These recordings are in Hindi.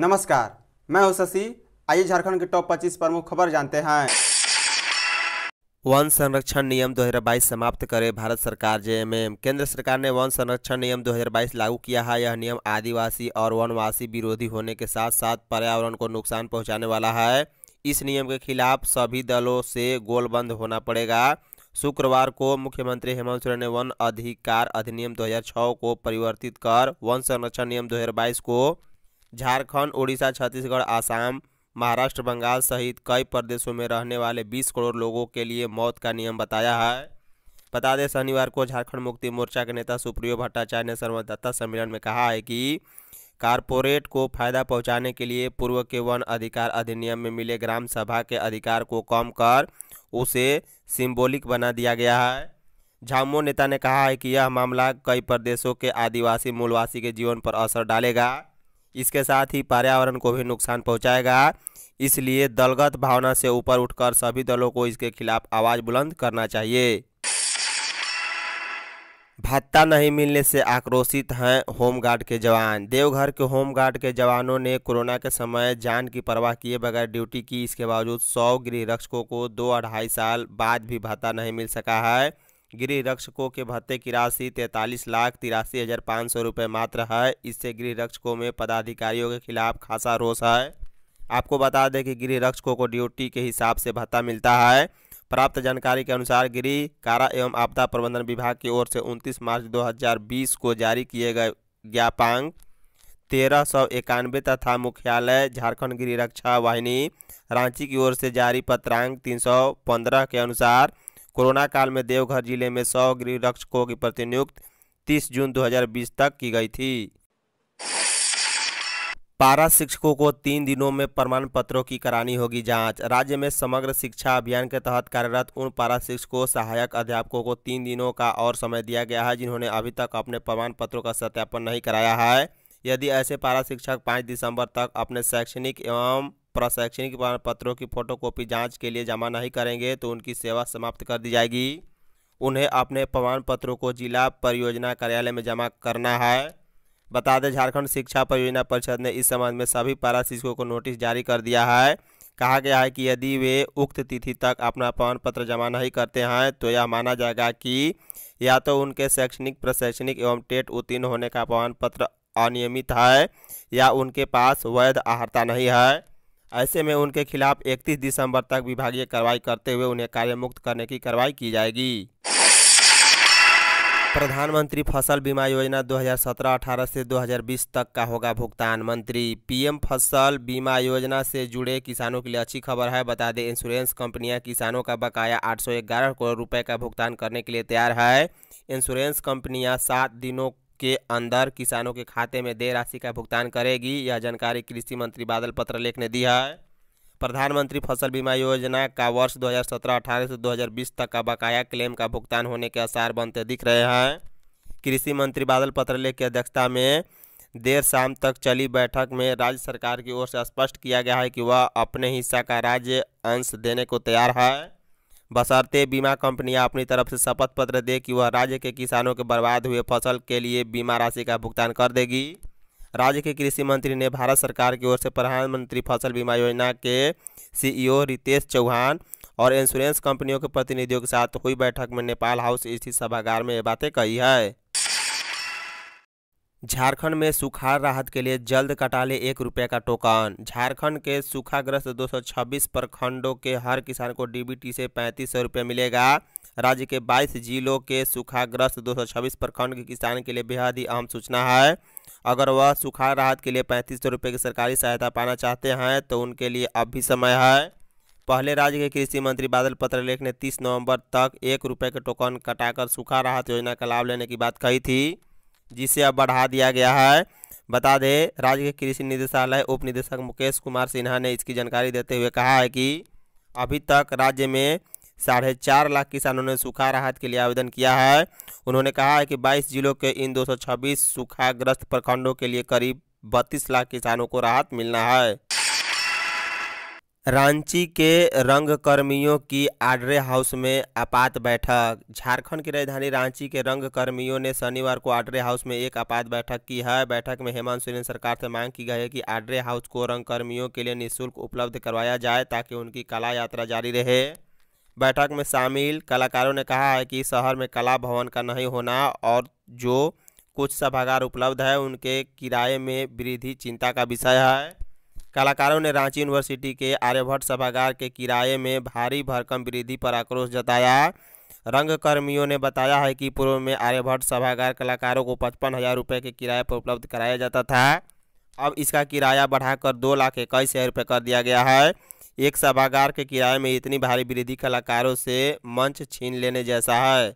नमस्कार मैं हूं शशि आइए झारखंड के टॉप 25 प्रमुख खबर जानते हैं वन संरक्षण नियम 2022 समाप्त करे भारत सरकार जेएमएम केंद्र सरकार ने वन संरक्षण नियम 2022 लागू किया है यह नियम आदिवासी और वनवासी विरोधी होने के साथ साथ पर्यावरण को नुकसान पहुंचाने वाला है इस नियम के खिलाफ सभी दलों से गोलबंद होना पड़ेगा शुक्रवार को मुख्यमंत्री हेमंत सोरेन ने वन अधिकार अधिनियम 2006 को परिवर्तित कर वन संरक्षण नियम 2022 को झारखंड उड़ीसा छत्तीसगढ़ आसाम महाराष्ट्र बंगाल सहित कई प्रदेशों में रहने वाले 20 करोड़ लोगों के लिए मौत का नियम बताया है बता दें शनिवार को झारखंड मुक्ति मोर्चा के नेता सुप्रियो भट्टाचार्य ने संवाददाता सम्मेलन में कहा है कि कारपोरेट को फायदा पहुंचाने के लिए पूर्व के वन अधिकार अधिनियम में मिले ग्राम सभा के अधिकार को कम कर उसे सिम्बोलिक बना दिया गया है झामो नेता ने कहा है कि यह मामला कई प्रदेशों के आदिवासी मूलवासी के जीवन पर असर डालेगा इसके साथ ही पर्यावरण को भी नुकसान पहुंचाएगा इसलिए दलगत भावना से ऊपर उठकर सभी दलों को इसके खिलाफ आवाज़ बुलंद करना चाहिए भत्ता नहीं मिलने से आक्रोशित हैं होमगार्ड के जवान देवघर के होमगार्ड के जवानों ने कोरोना के समय जान की परवाह किए बगैर ड्यूटी की इसके बावजूद सौ गृह रक्षकों को दो अढ़ाई साल बाद भी भत्ता नहीं मिल सका है गृह रक्षकों के भत्ते की राशि तैंतालीस लाख तिरासी हज़ार पाँच सौ रुपये मात्र है इससे गृह रक्षकों में पदाधिकारियों के खिलाफ खासा रोष है आपको बता दें कि गृह रक्षकों को ड्यूटी के हिसाब से भत्ता मिलता है प्राप्त जानकारी के अनुसार गृह कारा एवं आपदा प्रबंधन विभाग की ओर से 29 मार्च 2020 को जारी किए गए ज्ञापांग तेरह सौ इक्यानवे तथा मुख्यालय झारखंड गृह रक्षा वाहिनी रांची की ओर से जारी पत्रांक 315 के अनुसार कोरोना काल में देवघर जिले में सौ गृह रक्षकों की प्रतिनियुक्त 30 जून 2020 तक की गई थी पारा शिक्षकों को तीन दिनों में प्रमाण पत्रों की करानी होगी जांच राज्य में समग्र शिक्षा अभियान के तहत कार्यरत उन पारा शिक्षकों सहायक अध्यापकों को तीन दिनों का और समय दिया गया है जिन्होंने अभी तक अपने प्रमाण पत्रों का सत्यापन नहीं कराया है यदि ऐसे पारा शिक्षक पाँच दिसंबर तक अपने शैक्षणिक एवं प्रशैक्षणिक प्रमाण पत्रों की फोटोकॉपी जांच के लिए जमा नहीं करेंगे तो उनकी सेवा समाप्त कर दी जाएगी उन्हें अपने प्रमाण पत्रों को जिला परियोजना कार्यालय में जमा करना है बता दें झारखंड शिक्षा परियोजना परिषद ने इस संबंध में सभी पारा शिक्षकों को नोटिस जारी कर दिया है कहा गया है कि यदि वे उक्त तिथि तक अपना प्रमाण पत्र जमा नहीं करते हैं तो यह माना जाएगा कि या तो उनके शैक्षणिक प्रशैक्षणिक एवं टेट उत्तीर्ण होने का प्रमाण पत्र अनियमित है या उनके पास वैध आहता नहीं है ऐसे में उनके खिलाफ इकतीस दिसंबर तक विभागीय कार्रवाई करते हुए उन्हें कार्यमुक्त करने की कार्रवाई की जाएगी प्रधानमंत्री फसल बीमा योजना 2017-18 से 2020 तक का होगा भुगतान मंत्री पीएम फसल बीमा योजना से जुड़े किसानों के लिए अच्छी खबर है बता दें इंश्योरेंस कंपनियां किसानों का बकाया 811 करोड़ रुपए का भुगतान करने के लिए तैयार है इंश्योरेंस कंपनियां सात दिनों के अंदर किसानों के खाते में देय राशि का भुगतान करेगी यह जानकारी कृषि मंत्री बादल पत्रलेख ने दी है प्रधानमंत्री फसल बीमा योजना का वर्ष 2017-18 से 2020 तक का बकाया क्लेम का भुगतान होने के आसार बनते दिख रहे हैं कृषि मंत्री बादल पत्रलेख की अध्यक्षता में देर शाम तक चली बैठक में राज्य सरकार की ओर से स्पष्ट किया गया है कि वह अपने हिस्सा का राज्य अंश देने को तैयार है बसरते बीमा कंपनियां अपनी तरफ से शपथ पत्र दे कि वह राज्य के किसानों के बर्बाद हुए फसल के लिए बीमा राशि का भुगतान कर देगी राज्य के कृषि मंत्री ने भारत सरकार की ओर से प्रधानमंत्री फसल बीमा योजना के सीईओ रितेश चौहान और इंश्योरेंस कंपनियों के प्रतिनिधियों के साथ हुई बैठक में नेपाल हाउस स्थित सभागार में ये बातें कही है झारखंड में सुखाड़ राहत के लिए जल्द कटा ले एक रुपये का टोकन झारखंड के सूखाग्रस्त 226 प्रखंडों के हर किसान को डीबीटी से पैंतीस सौ रुपये मिलेगा राज्य के 22 जिलों के सूखाग्रस्त 226 प्रखंड के किसान के लिए बेहद ही अहम सूचना है अगर वह सुखाड़ राहत के लिए पैंतीस सौ रुपये की सरकारी सहायता पाना चाहते हैं तो उनके लिए अब भी समय है पहले राज्य के कृषि मंत्री बादल पत्रलेख ने तीस नवंबर तक एक रुपये के टोकन कटाकर सूखा राहत योजना का लाभ लेने की बात कही थी जिसे अब बढ़ा दिया गया है बता दें राज्य के कृषि निदेशालय उप निदेशक मुकेश कुमार सिन्हा ने इसकी जानकारी देते हुए कहा है कि अभी तक राज्य में साढ़े चार लाख किसानों ने सूखा राहत के लिए आवेदन किया है उन्होंने कहा है कि 22 जिलों के इन 226 सूखाग्रस्त प्रखंडों के लिए करीब बत्तीस लाख किसानों को राहत मिलना है रांची के रंगकर्मियों की आड्रे हाउस में आपात बैठक झारखंड की राजधानी रांची के रंगकर्मियों ने शनिवार को आड्रे हाउस में एक आपात बैठक की है बैठक में हेमंत सोरेन सरकार से मांग की गई है कि आड्रे हाउस को रंगकर्मियों के लिए निःशुल्क उपलब्ध करवाया जाए ताकि उनकी कला यात्रा जारी रहे बैठक में शामिल कलाकारों ने कहा है कि शहर में कला भवन का नहीं होना और जो कुछ सभागार उपलब्ध है उनके किराए में वृद्धि चिंता का विषय है कलाकारों ने रांची यूनिवर्सिटी के आर्यभट्ट सभागार के किराए में भारी भरकम वृद्धि पर आक्रोश जताया रंगकर्मियों ने बताया है कि पूर्व में आर्यभट्ट सभागार कलाकारों को पचपन हज़ार रुपये के किराए पर उपलब्ध कराया जाता था अब इसका किराया बढ़ाकर दो लाख इक्कीस हज़ार रुपये कर दिया गया है एक सभागार के किराए में इतनी भारी वृद्धि कलाकारों से मंच छीन लेने जैसा है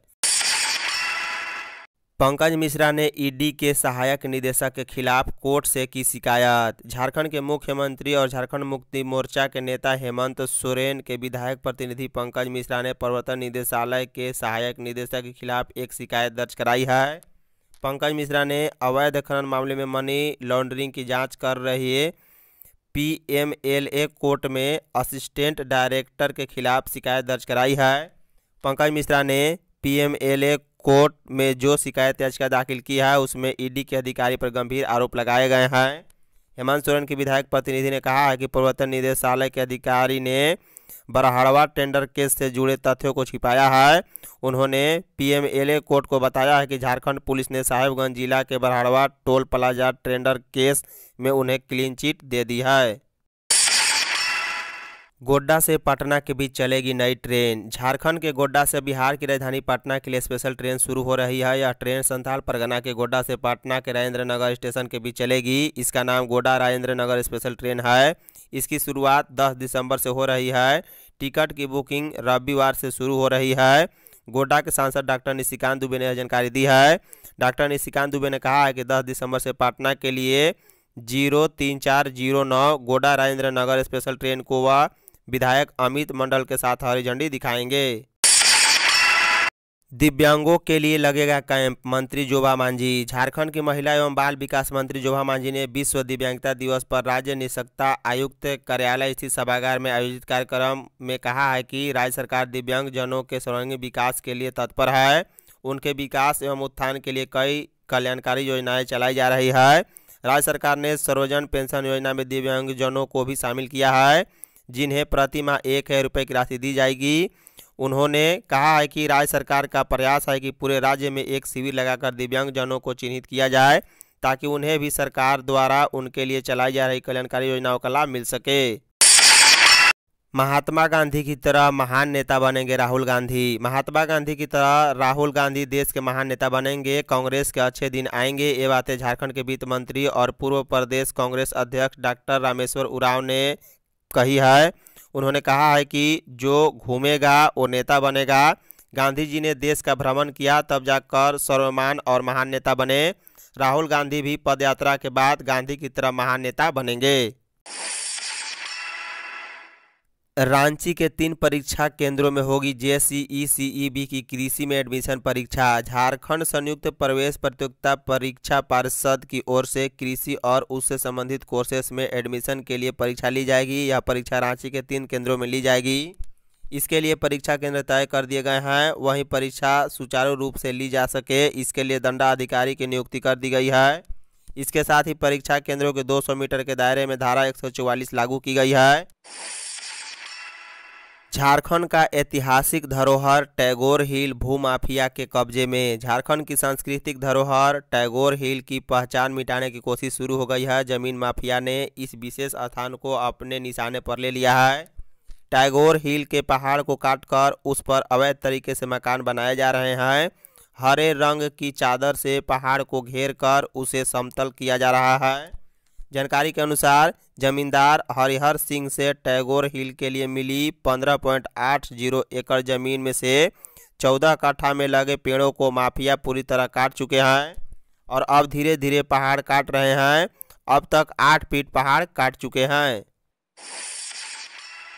पंकज मिश्रा ने ईडी के सहायक निदेशक के खिलाफ कोर्ट से की शिकायत झारखंड के मुख्यमंत्री और झारखंड मुक्ति मोर्चा के नेता हेमंत सोरेन के विधायक प्रतिनिधि पंकज मिश्रा ने प्रवर्तन निदेशालय के सहायक निदेशक के खिलाफ एक शिकायत दर्ज कराई है पंकज मिश्रा ने अवैध खनन मामले में मनी लॉन्ड्रिंग की जांच कर रही पी पीएमएलए कोर्ट में असिस्टेंट डायरेक्टर के खिलाफ शिकायत दर्ज कराई है पंकज मिश्रा ने पी कोर्ट में जो शिकायत याचिका दाखिल की है उसमें ईडी के अधिकारी पर गंभीर आरोप लगाए गए हैं हेमंत सोरेन के विधायक प्रतिनिधि ने कहा है कि प्रवर्तन निदेशालय के अधिकारी ने बरहड़वा टेंडर केस से जुड़े तथ्यों को छिपाया है उन्होंने पीएमएलए कोर्ट को बताया है कि झारखंड पुलिस ने साहेबगंज जिला के Barharwa toll plaza tender case में उन्हें क्लीन चिट दे दी है गोड्डा से पटना के बीच चलेगी नई ट्रेन झारखंड के गोड्डा से बिहार की राजधानी पटना के लिए स्पेशल ट्रेन शुरू हो रही है यह ट्रेन संथाल परगना के गोड्डा से पटना के राजेंद्र नगर स्टेशन के बीच चलेगी इसका नाम गोड्डा राजेंद्र नगर स्पेशल ट्रेन है इसकी शुरुआत 10 दिसंबर से हो रही है टिकट की बुकिंग रविवार से शुरू हो रही है गोड्डा के सांसद डॉक्टर निशिकांत दुबे ने यह जानकारी दी है डॉक्टर निशिकांत दुबे ने कहा है कि दस दिसंबर से पटना के लिए जीरो तीन चार जीरो नौ गोडा राजेंद्र नगर स्पेशल ट्रेन को वह विधायक अमित मंडल के साथ हरी झंडी दिखाएंगे दिव्यांगों के लिए लगेगा कैंप मंत्री जोबा मांझी झारखंड की महिला एवं बाल विकास मंत्री जोबा मांझी ने विश्व दिव्यांगता दिवस पर राज्य निशक्ता आयुक्त कार्यालय स्थित सभागार में आयोजित कार्यक्रम में कहा है कि राज्य सरकार दिव्यांग जनों के सर्वांगीण विकास के लिए तत्पर है उनके विकास एवं उत्थान के लिए कई कल्याणकारी योजनाएँ चलाई जा रही है राज्य सरकार ने सर्वजन पेंशन योजना में दिव्यांगजनों को भी शामिल किया है जिन्हें प्रति माह एक हज़ार रुपये की राशि दी जाएगी उन्होंने कहा है कि राज्य सरकार का प्रयास है कि पूरे राज्य में एक शिविर लगाकर दिव्यांगजनों को चिन्हित किया जाए ताकि उन्हें भी सरकार द्वारा उनके लिए चलाई जा रही कल्याणकारी योजनाओं का लाभ मिल सके महात्मा गांधी की तरह महान नेता बनेंगे राहुल गांधी महात्मा गांधी की तरह राहुल गांधी देश के महान नेता बनेंगे कांग्रेस के अच्छे दिन आएंगे ये बातें झारखंड के वित्त मंत्री और पूर्व प्रदेश कांग्रेस अध्यक्ष डॉक्टर रामेश्वर उराव ने कही है उन्होंने कहा है कि जो घूमेगा वो नेता बनेगा गांधी जी ने देश का भ्रमण किया तब जाकर सर्वमान और महान नेता बने राहुल गांधी भी पदयात्रा के बाद गांधी की तरह महान नेता बनेंगे रांची के तीन परीक्षा केंद्रों में होगी जे सी की कृषि में एडमिशन परीक्षा झारखंड संयुक्त प्रवेश प्रतियोगिता परीक्षा पार्षद की ओर से कृषि और उससे संबंधित कोर्सेस में एडमिशन के लिए परीक्षा ली जाएगी यह परीक्षा रांची के तीन केंद्रों में ली जाएगी इसके लिए परीक्षा केंद्र तय कर दिए गए हैं वहीं परीक्षा सुचारू रूप से ली जा सके इसके लिए दंडाधिकारी की नियुक्ति कर दी गई है इसके साथ ही परीक्षा केंद्रों के 200 मीटर के दायरे में धारा 144 लागू की गई है झारखंड का ऐतिहासिक धरोहर टैगोर हिल भूमाफिया के कब्जे में झारखंड की सांस्कृतिक धरोहर टैगोर हिल की पहचान मिटाने की कोशिश शुरू हो गई है जमीन माफिया ने इस विशेष स्थान को अपने निशाने पर ले लिया है टैगोर हिल के पहाड़ को काटकर उस पर अवैध तरीके से मकान बनाए जा रहे हैं हरे रंग की चादर से पहाड़ को घेर कर उसे समतल किया जा रहा है जानकारी के अनुसार जमींदार हरिहर सिंह से टैगोर हिल के लिए मिली 15.80 एकड़ जमीन में से 14 कट्ठा में लगे पेड़ों को माफिया पूरी तरह काट चुके हैं और अब धीरे धीरे पहाड़ काट रहे हैं अब तक आठ फीट पहाड़ काट चुके हैं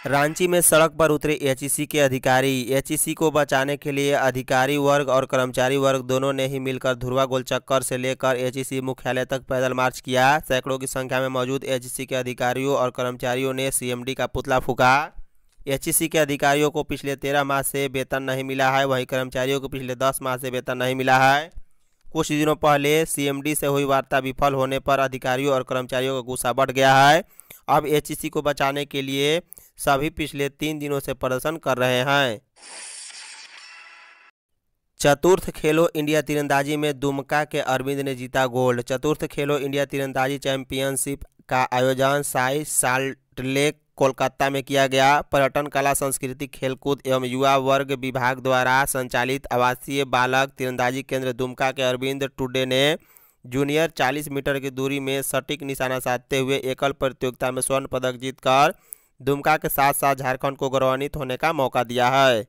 रांची में सड़क पर उतरे एचईसी के अधिकारी एचईसी को बचाने के लिए अधिकारी वर्ग और कर्मचारी वर्ग दोनों ने ही मिलकर धुरवा गोल चक्कर से लेकर एचईसी मुख्यालय तक पैदल मार्च किया सैकड़ों की संख्या में मौजूद एचईसी के अधिकारियों और कर्मचारियों ने सीएमडी का पुतला फूका एचईसी के अधिकारियों को पिछले तेरह माह से वेतन नहीं मिला है वहीं कर्मचारियों को पिछले दस माह से वेतन नहीं मिला है कुछ दिनों पहले सीएमडी से हुई वार्ता विफल होने पर अधिकारियों और कर्मचारियों का गुस्सा बढ़ गया है अब एचईसी को बचाने के लिए सभी पिछले तीन दिनों से प्रदर्शन कर रहे हैं चतुर्थ खेलो इंडिया तीरंदाजी में दुमका के अरविंद ने जीता गोल्ड चतुर्थ खेलो इंडिया तीरंदाजी चैंपियनशिप का आयोजन साई साल्ट लेक कोलकाता में किया गया पर्यटन कला संस्कृति खेलकूद एवं युवा वर्ग विभाग द्वारा संचालित आवासीय बालक तीरंदाजी केंद्र दुमका के अरविंद टुडे ने जूनियर 40 मीटर की दूरी में सटीक निशाना साधते हुए एकल प्रतियोगिता में स्वर्ण पदक जीतकर दुमका के साथ साथ झारखंड को गौरवान्वित होने का मौका दिया है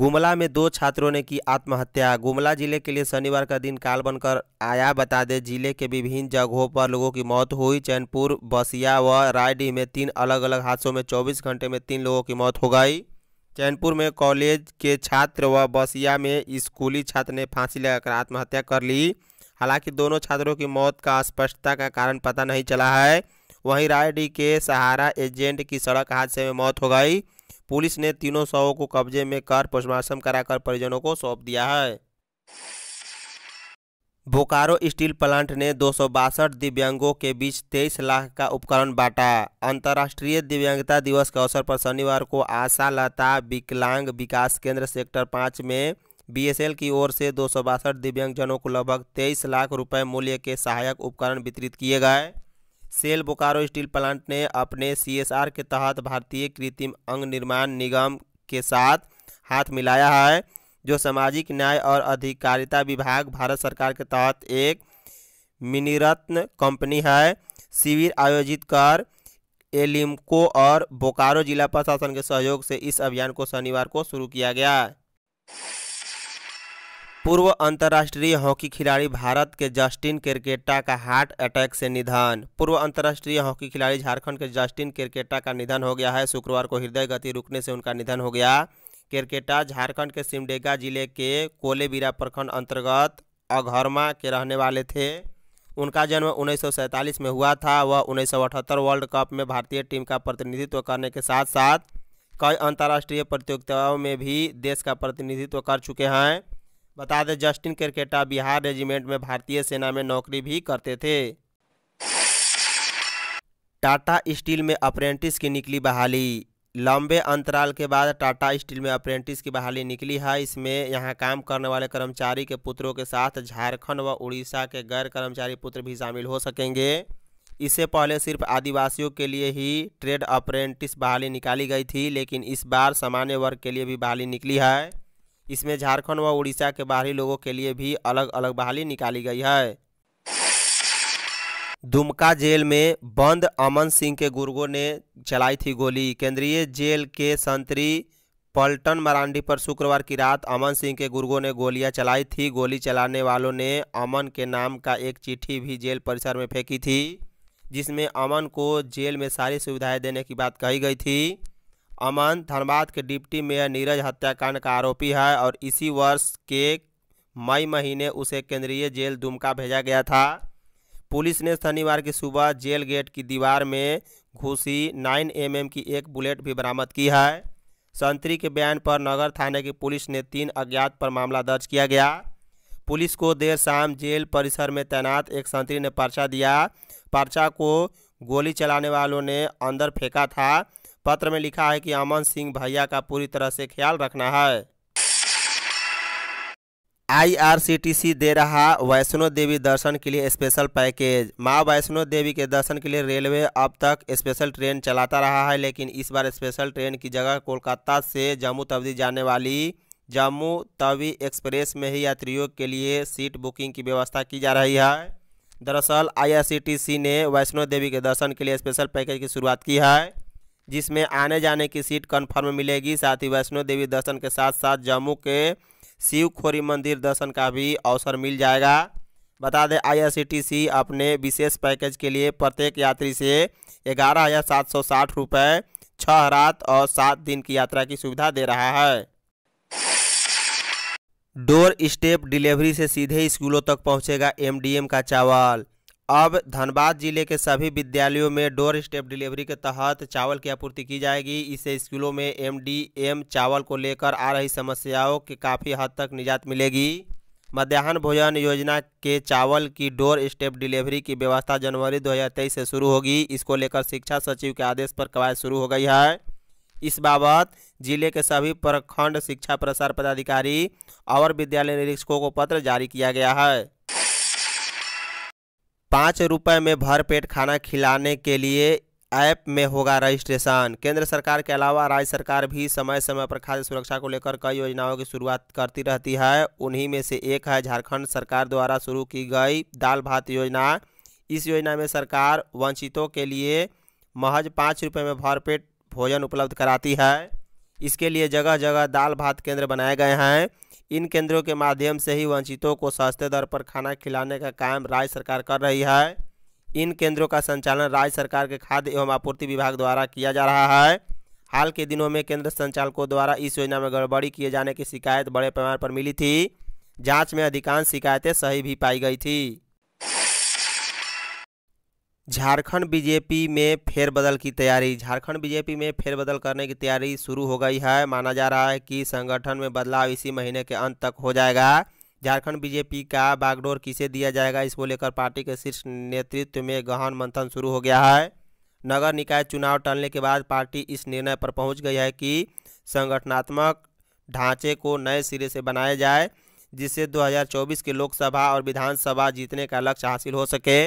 गुमला में दो छात्रों ने की आत्महत्या गुमला जिले के लिए शनिवार का दिन काल बनकर आया बता दें जिले के विभिन्न जगहों पर लोगों की मौत हुई चैनपुर बसिया व रायडीह में तीन अलग अलग हादसों में 24 घंटे में तीन लोगों की मौत हो गई चैनपुर में कॉलेज के छात्र व बसिया में स्कूली छात्र ने फांसी लगाकर आत्महत्या कर ली हालांकि दोनों छात्रों की मौत का स्पष्टता का कारण पता नहीं चला है वहीं रायडी के सहारा एजेंट की सड़क हादसे में मौत हो गई पुलिस ने तीनों शवों को कब्जे में कर पोस्टमार्टम कराकर परिजनों को सौंप दिया है बोकारो स्टील प्लांट ने दो दिव्यांगों के बीच 23 लाख का उपकरण बांटा अंतर्राष्ट्रीय दिव्यांगता दिवस के अवसर पर शनिवार को आशा लता विकलांग विकास केंद्र सेक्टर पाँच में बीएसएल की ओर से दो दिव्यांगजनों को लगभग 23 लाख रुपए मूल्य के सहायक उपकरण वितरित किए गए सेल बोकारो स्टील प्लांट ने अपने सीएसआर के तहत भारतीय कृत्रिम अंग निर्माण निगम के साथ हाथ मिलाया है जो सामाजिक न्याय और अधिकारिता विभाग भारत सरकार के तहत एक मिनिरत्न कंपनी है शिविर आयोजित कर एलिम्को और बोकारो जिला प्रशासन के सहयोग से इस अभियान को शनिवार को शुरू किया गया पूर्व अंतर्राष्ट्रीय हॉकी खिलाड़ी भारत के जस्टिन केरकेटा का हार्ट अटैक से निधन पूर्व अंतर्राष्ट्रीय हॉकी खिलाड़ी झारखंड के जस्टिन केरकेटा का निधन हो गया है शुक्रवार को हृदय गति रुकने से उनका निधन हो गया केरकेटा झारखंड के सिमडेगा जिले के कोलेबीरा प्रखंड अंतर्गत अघरमा के रहने वाले थे उनका जन्म उन्नीस में हुआ था वह उन्नीस वर्ल्ड कप में भारतीय टीम का प्रतिनिधित्व करने के साथ साथ कई अंतर्राष्ट्रीय प्रतियोगिताओं में भी देश का प्रतिनिधित्व कर चुके हैं बता दें जस्टिन क्रिकेटा बिहार रेजिमेंट में भारतीय सेना में नौकरी भी करते थे टाटा स्टील में अप्रेंटिस की निकली बहाली लंबे अंतराल के बाद टाटा स्टील में अप्रेंटिस की बहाली निकली है इसमें यहां काम करने वाले कर्मचारी के पुत्रों के साथ झारखंड व उड़ीसा के गैर कर्मचारी पुत्र भी शामिल हो सकेंगे इससे पहले सिर्फ आदिवासियों के लिए ही ट्रेड अप्रेंटिस बहाली निकाली गई थी लेकिन इस बार सामान्य वर्ग के लिए भी बहाली निकली है इसमें झारखंड व उड़ीसा के बाहरी लोगों के लिए भी अलग अलग बहाली निकाली गई है दुमका जेल में बंद अमन सिंह के गुर्गों ने चलाई थी गोली केंद्रीय जेल के संतरी पल्टन मरांडी पर शुक्रवार की रात अमन सिंह के गुर्गों ने गोलियां चलाई थी गोली चलाने वालों ने अमन के नाम का एक चिट्ठी भी जेल परिसर में फेंकी थी जिसमें अमन को जेल में सारी सुविधाएं देने की बात कही गई थी अमन धनबाद के डिप्टी मेयर नीरज हत्याकांड का आरोपी है और इसी वर्ष के मई महीने उसे केंद्रीय जेल दुमका भेजा गया था पुलिस ने शनिवार की सुबह जेल गेट की दीवार में घुसी 9 एमएम की एक बुलेट भी बरामद की है संतरी के बयान पर नगर थाने की पुलिस ने तीन अज्ञात पर मामला दर्ज किया गया पुलिस को देर शाम जेल परिसर में तैनात एक संतरी ने पर्चा दिया पर्चा को गोली चलाने वालों ने अंदर फेंका था पत्र में लिखा है कि अमन सिंह भैया का पूरी तरह से ख्याल रखना है आईआरसीटीसी दे रहा वैष्णो देवी दर्शन के लिए स्पेशल पैकेज माँ वैष्णो देवी के दर्शन के लिए रेलवे अब तक स्पेशल ट्रेन चलाता रहा है लेकिन इस बार स्पेशल ट्रेन की जगह कोलकाता से जम्मू तवी जाने वाली जम्मू तवी एक्सप्रेस में ही यात्रियों के लिए सीट बुकिंग की व्यवस्था की जा रही है दरअसल आई ने वैष्णो देवी के दर्शन के लिए स्पेशल पैकेज की शुरुआत की है जिसमें आने जाने की सीट कन्फर्म मिलेगी साथ ही वैष्णो देवी दर्शन के साथ साथ जम्मू के शिवखोरी मंदिर दर्शन का भी अवसर मिल जाएगा बता दें आईआरसीटीसी अपने विशेष पैकेज के लिए प्रत्येक यात्री से ग्यारह हज़ार सात सौ साठ रुपये छः रात और सात दिन की यात्रा की सुविधा दे रहा है डोर स्टेप डिलीवरी से सीधे स्कूलों तक पहुंचेगा एमडीएम का चावल अब धनबाद जिले के सभी विद्यालयों में डोर स्टेप डिलीवरी के तहत चावल की आपूर्ति की जाएगी इससे स्कूलों में एमडीएम चावल को लेकर आ रही समस्याओं की काफ़ी हद तक निजात मिलेगी मध्याह्न भोजन योजना के चावल की डोर स्टेप डिलीवरी की व्यवस्था जनवरी 2023 से शुरू होगी इसको लेकर शिक्षा सचिव के आदेश पर कवायद शुरू हो गई है इस बाबत जिले के सभी प्रखंड शिक्षा प्रसार पदाधिकारी और विद्यालय निरीक्षकों को पत्र जारी किया गया है पाँच रुपये में भर पेट खाना खिलाने के लिए ऐप में होगा रजिस्ट्रेशन केंद्र सरकार के अलावा राज्य सरकार भी समय समय पर खाद्य सुरक्षा को लेकर कई योजनाओं की शुरुआत करती रहती है उन्हीं में से एक है झारखंड सरकार द्वारा शुरू की गई दाल भात योजना इस योजना में सरकार वंचितों के लिए महज पाँच रुपये में भर पेट भोजन उपलब्ध कराती है इसके लिए जगह जगह दाल भात केंद्र बनाए गए हैं इन केंद्रों के माध्यम से ही वंचितों को सस्ते दर पर खाना खिलाने का काम राज्य सरकार कर रही है इन केंद्रों का संचालन राज्य सरकार के खाद्य एवं आपूर्ति विभाग द्वारा किया जा रहा है हाल के दिनों में केंद्र संचालकों द्वारा इस योजना में गड़बड़ी किए जाने की शिकायत बड़े पैमाने पर मिली थी जांच में अधिकांश शिकायतें सही भी पाई गई थी झारखंड बीजेपी में फेरबदल की तैयारी झारखंड बीजेपी में फेरबदल करने की तैयारी शुरू हो गई है माना जा रहा है कि संगठन में बदलाव इसी महीने के अंत तक हो जाएगा झारखंड बीजेपी का बागडोर किसे दिया जाएगा इसको लेकर पार्टी के शीर्ष नेतृत्व में गहन मंथन शुरू हो गया है नगर निकाय चुनाव टलने के बाद पार्टी इस निर्णय पर पहुंच गई है कि संगठनात्मक ढांचे को नए सिरे से बनाया जाए जिससे 2024 के लोकसभा और विधानसभा जीतने का लक्ष्य हासिल हो सके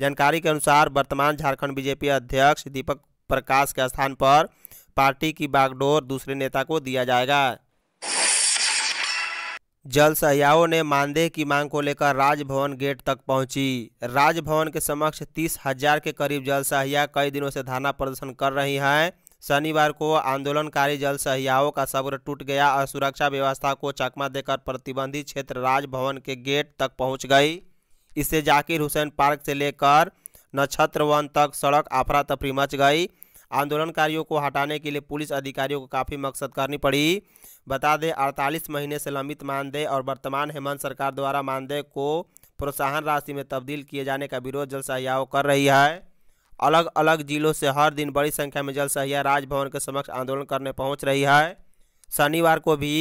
जानकारी के अनुसार वर्तमान झारखंड बीजेपी अध्यक्ष दीपक प्रकाश के स्थान पर पार्टी की बागडोर दूसरे नेता को दिया जाएगा जल सहयाओं ने मानदेय की मांग को लेकर राजभवन गेट तक पहुंची राजभवन के समक्ष तीस हजार के करीब जल सहिया कई दिनों से धरना प्रदर्शन कर रही हैं शनिवार को आंदोलनकारी जल सहयाओं का सब्र टूट गया और सुरक्षा व्यवस्था को चकमा देकर प्रतिबंधित क्षेत्र राजभवन के गेट तक पहुंच गई इससे जाकिर हुसैन पार्क से लेकर नक्षत्र वन तक सड़क आफरा तफरी मच गई आंदोलनकारियों को हटाने के लिए पुलिस अधिकारियों को काफ़ी मकसद करनी पड़ी बता दें अड़तालीस महीने से लंबित मानदेय और वर्तमान हेमंत सरकार द्वारा मानदेय को प्रोत्साहन राशि में तब्दील किए जाने का विरोध जल कर रही है अलग अलग जिलों से हर दिन बड़ी संख्या में जल सहिया राजभवन के समक्ष आंदोलन करने पहुंच रही है शनिवार को भी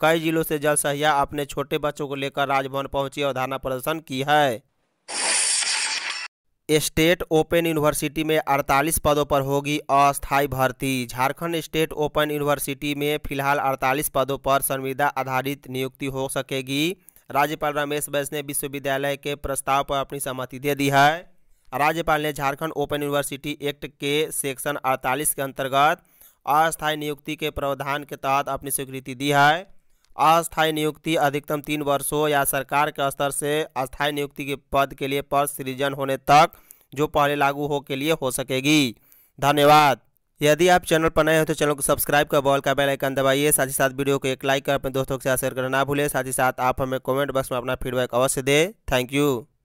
कई जिलों से जल सहिया अपने छोटे बच्चों को लेकर राजभवन पहुंची और धरना प्रदर्शन की है स्टेट ओपन यूनिवर्सिटी में 48 पदों पर होगी अस्थायी भर्ती झारखंड स्टेट ओपन यूनिवर्सिटी में फिलहाल 48 पदों पर संविदा आधारित नियुक्ति हो सकेगी राज्यपाल रमेश बैस ने विश्वविद्यालय के प्रस्ताव पर अपनी सहमति दे दी है राज्यपाल ने झारखंड ओपन यूनिवर्सिटी एक्ट के सेक्शन 48 के अंतर्गत अस्थायी नियुक्ति के प्रावधान के तहत अपनी स्वीकृति दी है अस्थायी नियुक्ति अधिकतम तीन वर्षों या सरकार के स्तर से अस्थायी नियुक्ति के पद के लिए पद सृजन होने तक जो पहले लागू हो के लिए हो सकेगी धन्यवाद यदि आप चैनल पर नए हो तो चैनल को सब्सक्राइब कर बॉल का बेल आइकन दबाइए साथ ही साथ वीडियो को एक लाइक कर अपने दोस्तों के साथ शेयर करना ना भूलें साथ ही साथ आप हमें कमेंट बॉक्स में अपना फीडबैक अवश्य दें थैंक यू